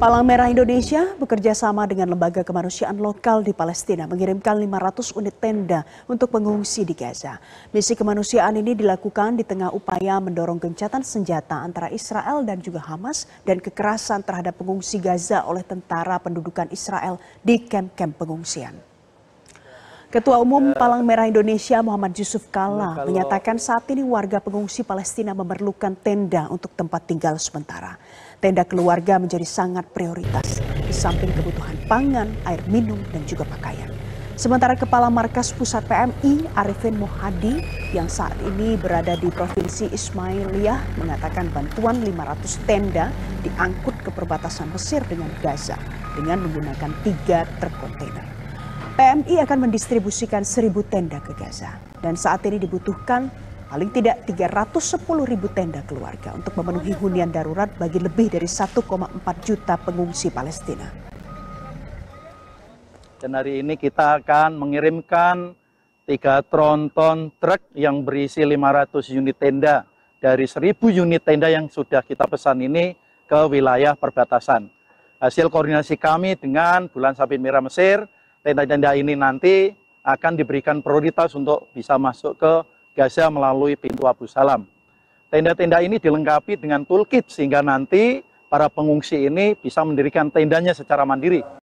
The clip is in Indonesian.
Palang Merah Indonesia bekerja sama dengan lembaga kemanusiaan lokal di Palestina mengirimkan 500 unit tenda untuk pengungsi di Gaza. Misi kemanusiaan ini dilakukan di tengah upaya mendorong gencatan senjata antara Israel dan juga Hamas dan kekerasan terhadap pengungsi Gaza oleh tentara pendudukan Israel di kamp-kamp pengungsian. Ketua Umum ya. Palang Merah Indonesia Muhammad Yusuf Kala menyatakan saat ini warga pengungsi Palestina memerlukan tenda untuk tempat tinggal sementara. Tenda keluarga menjadi sangat prioritas di samping kebutuhan pangan, air minum, dan juga pakaian. Sementara Kepala Markas Pusat PMI Arifin Mohadi yang saat ini berada di Provinsi Ismailiyah mengatakan bantuan 500 tenda diangkut ke perbatasan Mesir dengan Gaza dengan menggunakan tiga truk kontainer. PMI akan mendistribusikan 1.000 tenda ke Gaza dan saat ini dibutuhkan paling tidak 310 ribu tenda keluarga untuk memenuhi hunian darurat bagi lebih dari 1,4 juta pengungsi Palestina. Dan hari ini kita akan mengirimkan tiga tronton truk yang berisi 500 unit tenda dari 1000 unit tenda yang sudah kita pesan ini ke wilayah perbatasan. Hasil koordinasi kami dengan Bulan Sabit Merah Mesir tenda-tenda ini nanti akan diberikan prioritas untuk bisa masuk ke Gaza melalui pintu Abu Salam. Tenda-tenda ini dilengkapi dengan toolkit sehingga nanti para pengungsi ini bisa mendirikan tendanya secara mandiri.